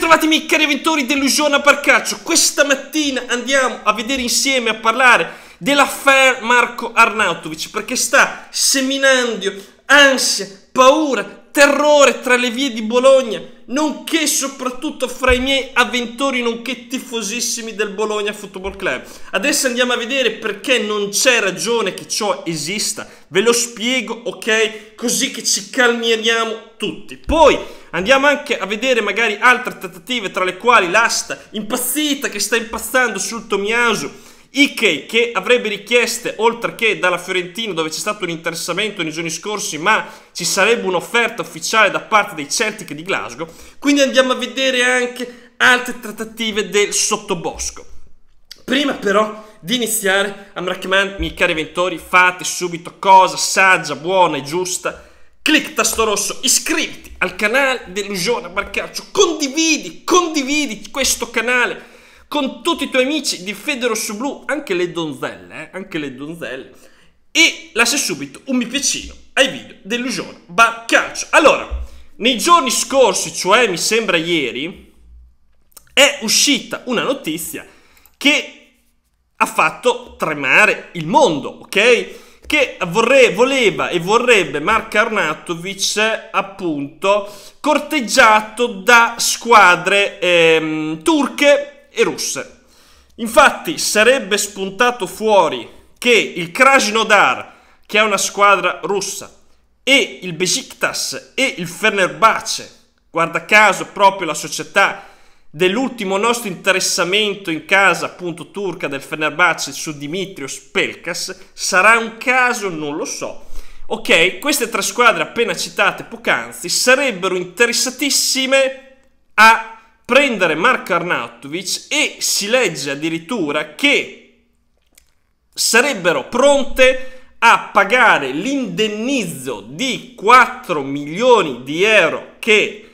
Bentrovatemi cari avventori dell'Usione a Parcaccio Questa mattina andiamo a vedere insieme, a parlare dell'affair Marco Arnautovic Perché sta seminando ansia, paura, terrore tra le vie di Bologna Nonché soprattutto fra i miei avventori nonché tifosissimi del Bologna Football Club Adesso andiamo a vedere perché non c'è ragione che ciò esista Ve lo spiego, ok? Così che ci calmieriamo tutti Poi Andiamo anche a vedere magari altre trattative tra le quali l'asta impazzita che sta impazzando sul Tomiasu. Ike che avrebbe richieste oltre che dalla Fiorentina dove c'è stato un interessamento nei giorni scorsi ma ci sarebbe un'offerta ufficiale da parte dei Celtic di Glasgow quindi andiamo a vedere anche altre trattative del sottobosco prima però di iniziare Amrakman miei cari ventori fate subito cosa saggia, buona e giusta Clic tasto rosso, iscriviti al canale dell'Usione Barcaccio, condividi, condividi questo canale con tutti i tuoi amici di Federo su Blu, anche le donzelle, eh, anche le donzelle, e lascia subito un mi piacino ai video dell'Usione Barcaccio. Allora, nei giorni scorsi, cioè mi sembra ieri, è uscita una notizia che ha fatto tremare il mondo, ok? che vorre, voleva e vorrebbe Mark Arnatovic appunto corteggiato da squadre ehm, turche e russe. Infatti sarebbe spuntato fuori che il Krasnodar, che è una squadra russa, e il Beziktas e il Fenerbahce, guarda caso proprio la società dell'ultimo nostro interessamento in casa appunto turca del Fenerbahce su Dimitrios Pelkas sarà un caso non lo so ok queste tre squadre appena citate poc'anzi sarebbero interessatissime a prendere Mark Arnautovic e si legge addirittura che sarebbero pronte a pagare l'indennizzo di 4 milioni di euro che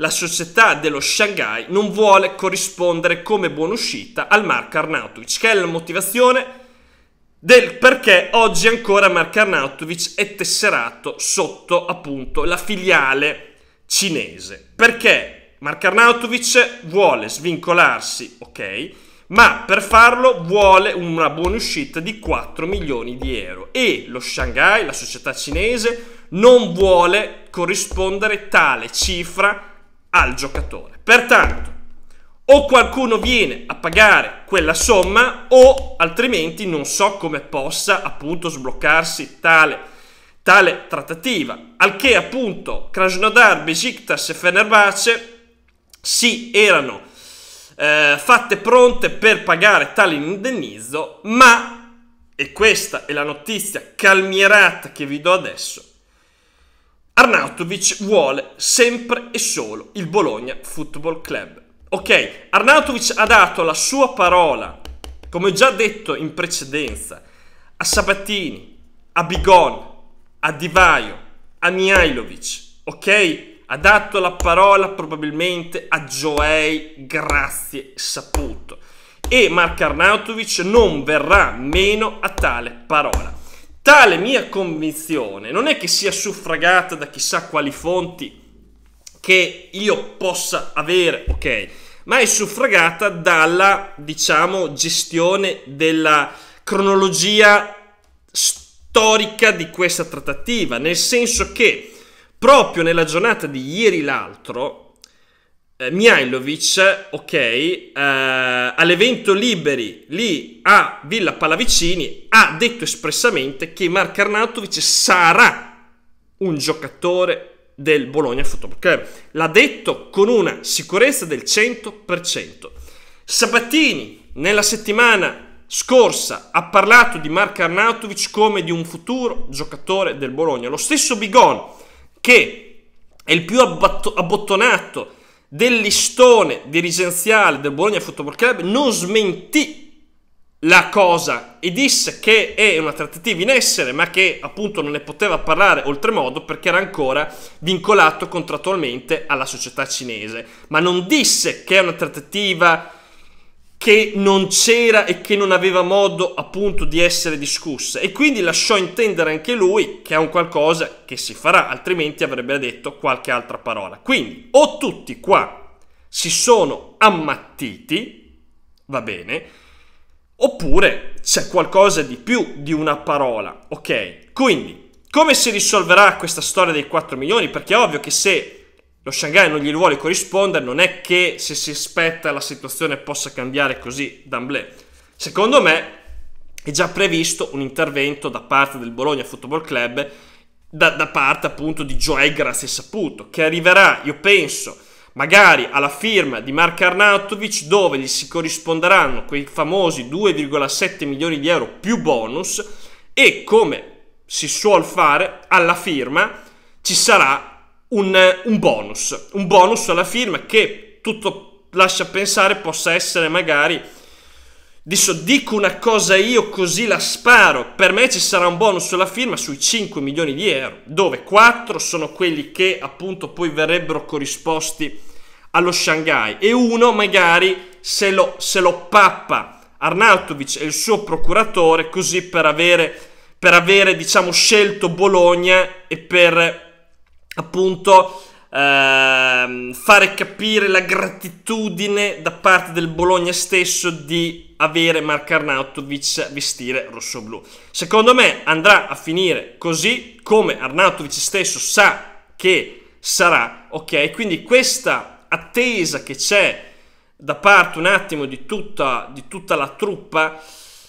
la società dello Shanghai non vuole corrispondere come buonuscita al Mark Arnautovic, che è la motivazione del perché oggi ancora Mark Arnautovic è tesserato sotto appunto la filiale cinese. Perché Mark Arnautovic vuole svincolarsi, ok? ma per farlo vuole una buonuscita di 4 milioni di euro e lo Shanghai, la società cinese, non vuole corrispondere tale cifra al giocatore. Pertanto, o qualcuno viene a pagare quella somma o altrimenti non so come possa appunto sbloccarsi tale, tale trattativa. Al che appunto Krasnodar, Besiktas e Fenerbahce si erano eh, fatte pronte per pagare tale indennizzo, ma, e questa è la notizia calmierata che vi do adesso, Arnautovic vuole sempre e solo il Bologna Football Club. Ok, Arnautovic ha dato la sua parola, come ho già detto in precedenza, a Sabatini, a Bigon, a Divaio, a Mihailovic, ok? Ha dato la parola probabilmente a Joei, grazie, saputo. E Mark Arnautovic non verrà meno a tale parola. Tale mia convinzione non è che sia suffragata da chissà quali fonti che io possa avere, ok, ma è suffragata dalla, diciamo, gestione della cronologia storica di questa trattativa, nel senso che proprio nella giornata di ieri l'altro, eh, Mihailovic, ok, eh, all'evento Liberi lì a Villa Pallavicini ha detto espressamente che Mark Arnautovic sarà un giocatore del Bologna Football Club. L'ha detto con una sicurezza del 100%. Sabatini nella settimana scorsa ha parlato di Mark Arnautovic come di un futuro giocatore del Bologna. Lo stesso Bigon che è il più abbottonato del listone dirigenziale del Bologna Football Club non smentì la cosa e disse che è una trattativa in essere, ma che appunto non ne poteva parlare oltremodo perché era ancora vincolato contrattualmente alla società cinese. Ma non disse che è una trattativa che non c'era e che non aveva modo appunto di essere discussa e quindi lasciò intendere anche lui che è un qualcosa che si farà, altrimenti avrebbe detto qualche altra parola. Quindi o tutti qua si sono ammattiti, va bene, oppure c'è qualcosa di più di una parola, ok? Quindi come si risolverà questa storia dei 4 milioni? Perché è ovvio che se lo Shanghai non gli vuole corrispondere, non è che se si aspetta la situazione possa cambiare così d'amblè. Secondo me è già previsto un intervento da parte del Bologna Football Club, da, da parte appunto di Joel Grazie Saputo, che arriverà, io penso, magari alla firma di Mark Arnautovic dove gli si corrisponderanno quei famosi 2,7 milioni di euro più bonus e come si suol fare alla firma ci sarà un, un bonus, un bonus alla firma che tutto lascia pensare possa essere magari Adesso dico una cosa io così la sparo. Per me ci sarà un bonus alla firma sui 5 milioni di euro, dove 4 sono quelli che appunto poi verrebbero corrisposti allo Shanghai e uno magari se lo, se lo pappa Arnautovic e il suo procuratore così per avere, per avere diciamo scelto Bologna e per appunto ehm, fare capire la gratitudine da parte del Bologna stesso di avere Mark Arnautovic vestire rosso-blu. Secondo me andrà a finire così come Arnautovic stesso sa che sarà, ok? Quindi questa attesa che c'è da parte un attimo di tutta, di tutta la truppa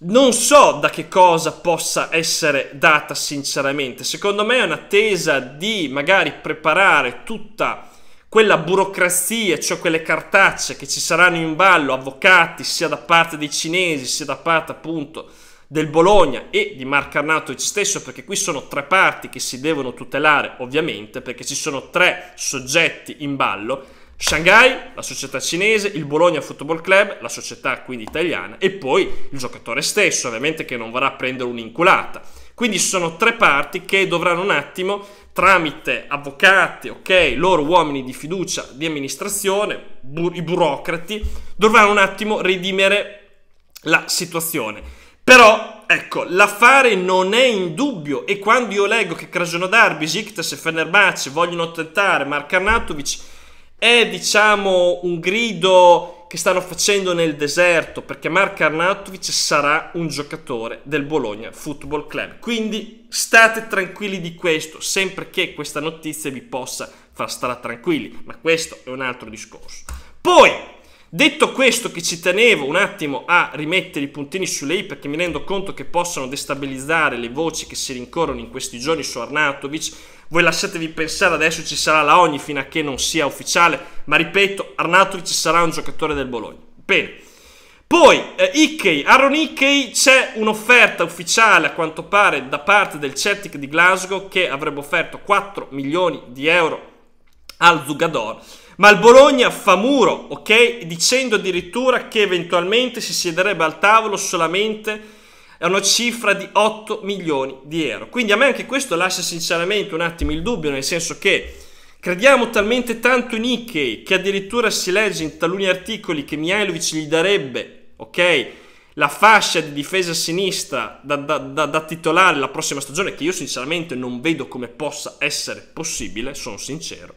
non so da che cosa possa essere data sinceramente. Secondo me è un'attesa di magari preparare tutta quella burocrazia, cioè quelle cartacce che ci saranno in ballo, avvocati sia da parte dei cinesi sia da parte appunto del Bologna e di Marcarnato stesso, perché qui sono tre parti che si devono tutelare ovviamente, perché ci sono tre soggetti in ballo Shanghai, la società cinese, il Bologna Football Club, la società quindi italiana, e poi il giocatore stesso, ovviamente che non vorrà prendere un'inculata. Quindi sono tre parti che dovranno un attimo, tramite avvocati, ok, loro uomini di fiducia, di amministrazione, bu- i burocrati, dovranno un attimo redimere la situazione. Però, ecco, l'affare non è in dubbio e quando io leggo che Krasnodar, Besiktas e Fenerbahce vogliono tentare Mark Arnautovic è diciamo un grido che stanno facendo nel deserto perché Mark Arnautovic sarà un giocatore del Bologna Football Club. Quindi state tranquilli di questo, sempre che questa notizia vi possa far stare tranquilli, ma questo è un altro discorso. Poi Detto questo, che ci tenevo un attimo a rimettere i puntini sulle i perché mi rendo conto che possano destabilizzare le voci che si rincorrono in questi giorni su Arnautovic. Voi lasciatevi pensare, adesso ci sarà la ogni fino a che non sia ufficiale, ma ripeto, Arnautovic sarà un giocatore del Bologna. Bene. Poi, eh, Ikei, Aaron Ikei, c'è un'offerta ufficiale a quanto pare da parte del Celtic di Glasgow che avrebbe offerto 4 milioni di euro al Zugador ma il Bologna fa muro, ok? Dicendo addirittura che eventualmente si siederebbe al tavolo solamente a una cifra di 8 milioni di euro. Quindi a me anche questo lascia sinceramente un attimo il dubbio, nel senso che crediamo talmente tanto in Ike che addirittura si legge in taluni articoli che Mihailovic gli darebbe, ok? La fascia di difesa sinistra da, da, da, da titolare la prossima stagione, che io sinceramente non vedo come possa essere possibile, sono sincero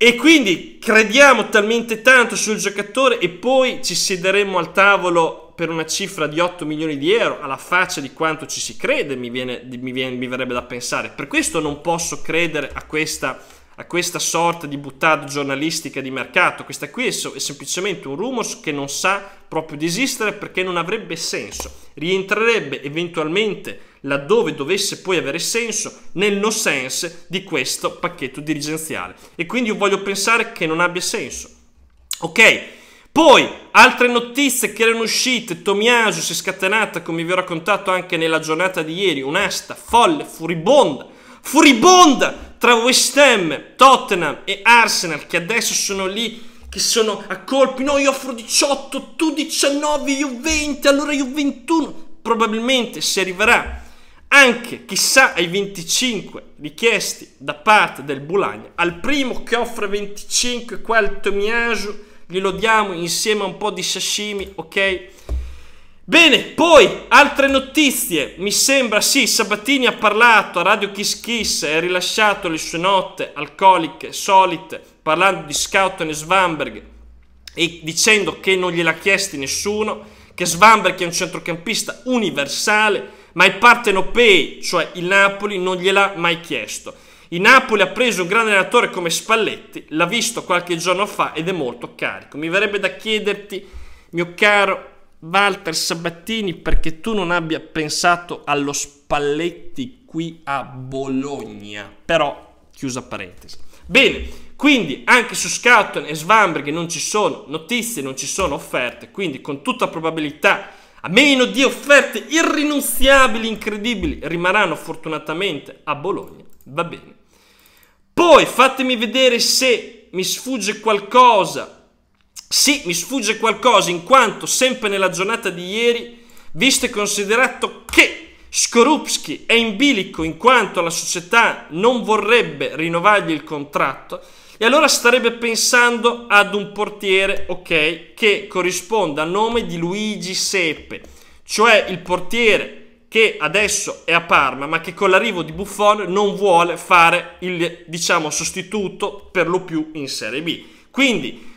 e quindi crediamo talmente tanto sul giocatore e poi ci siederemo al tavolo per una cifra di 8 milioni di euro, alla faccia di quanto ci si crede, mi, viene, mi, viene, mi verrebbe da pensare. Per questo non posso credere a questa a questa sorta di buttata giornalistica di mercato. Questa qui è, semplicemente un rumors che non sa proprio di esistere perché non avrebbe senso. Rientrerebbe eventualmente laddove dovesse poi avere senso nel no sense di questo pacchetto dirigenziale. E quindi io voglio pensare che non abbia senso. Ok? Poi, altre notizie che erano uscite, Tomiasu si è scatenata, come vi ho raccontato anche nella giornata di ieri, un'asta folle, furibonda, furibonda tra West Ham, Tottenham e Arsenal che adesso sono lì che sono a colpi, no io offro 18, tu 19, io 20, allora io 21, probabilmente si arriverà anche chissà ai 25 richiesti da parte del Bologna, al primo che offre 25 qua il Tomiasu glielo diamo insieme a un po' di sashimi, ok? Bene, poi altre notizie, mi sembra sì, Sabatini ha parlato a Radio Kiss Kiss e ha rilasciato le sue note alcoliche solite parlando di Scouten e Svamberg e dicendo che non gliel'ha chiesto nessuno, che Svamberg è un centrocampista universale, ma i partenopei, cioè il Napoli, non gliel'ha mai chiesto. Il Napoli ha preso un grande allenatore come Spalletti, l'ha visto qualche giorno fa ed è molto carico. Mi verrebbe da chiederti, mio caro Walter Sabattini perché tu non abbia pensato allo Spalletti qui a Bologna. Però, chiusa parentesi. Bene, quindi anche su Scouten e Svamberg non ci sono notizie, non ci sono offerte, quindi con tutta probabilità, a meno di offerte irrinunziabili, incredibili, rimarranno fortunatamente a Bologna. Va bene. Poi fatemi vedere se mi sfugge qualcosa sì, mi sfugge qualcosa in quanto sempre nella giornata di ieri, visto e considerato che Skorupski è in bilico in quanto la società non vorrebbe rinnovargli il contratto, e allora starebbe pensando ad un portiere, ok, che corrisponda a nome di Luigi Sepe, cioè il portiere che adesso è a Parma, ma che con l'arrivo di Buffon non vuole fare il diciamo sostituto per lo più in Serie B. Quindi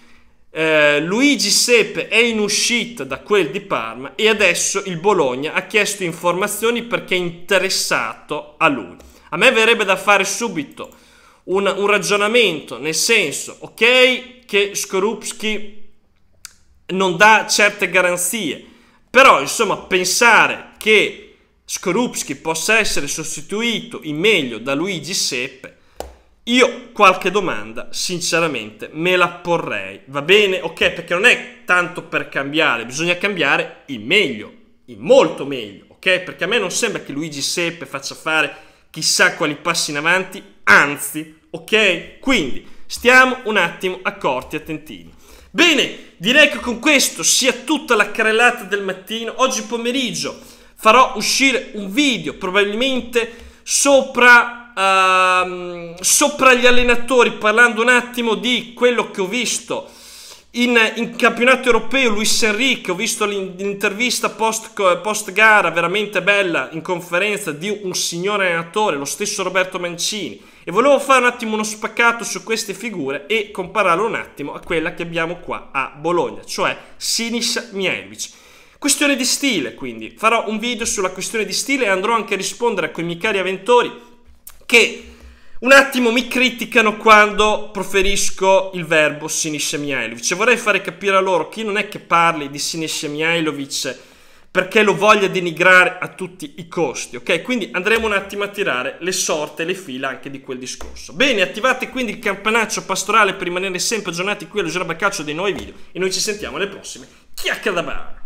eh, Luigi Seppe è in uscita da quel di Parma e adesso il Bologna ha chiesto informazioni perché è interessato a lui. A me verrebbe da fare subito un, un ragionamento, nel senso, ok, che Skorupski non dà certe garanzie, però insomma pensare che Skorupski possa essere sostituito in meglio da Luigi Seppe io qualche domanda, sinceramente, me la porrei. Va bene? Ok, perché non è tanto per cambiare, bisogna cambiare il meglio, il molto meglio, ok? Perché a me non sembra che Luigi Seppe faccia fare chissà quali passi in avanti, anzi, ok? Quindi stiamo un attimo accorti, e attentini. Bene, direi che con questo sia tutta la carrellata del mattino. Oggi pomeriggio farò uscire un video, probabilmente sopra uh, sopra gli allenatori, parlando un attimo di quello che ho visto in, in campionato europeo, Luis Enrique, ho visto l'intervista post, post, gara, veramente bella, in conferenza di un signore allenatore, lo stesso Roberto Mancini. E volevo fare un attimo uno spaccato su queste figure e compararlo un attimo a quella che abbiamo qua a Bologna, cioè Sinis Miemic. Questione di stile, quindi. Farò un video sulla questione di stile e andrò anche a rispondere a quei miei cari avventori che un attimo mi criticano quando proferisco il verbo Sinise Mihailovic vorrei fare capire a loro chi non è che parli di Sinise Mihailovic perché lo voglia denigrare a tutti i costi, ok? Quindi andremo un attimo a tirare le sorte, le fila anche di quel discorso. Bene, attivate quindi il campanaccio pastorale per rimanere sempre aggiornati qui allo Gerabacaccio dei nuovi video e noi ci sentiamo alle prossime chiacchiere da barra!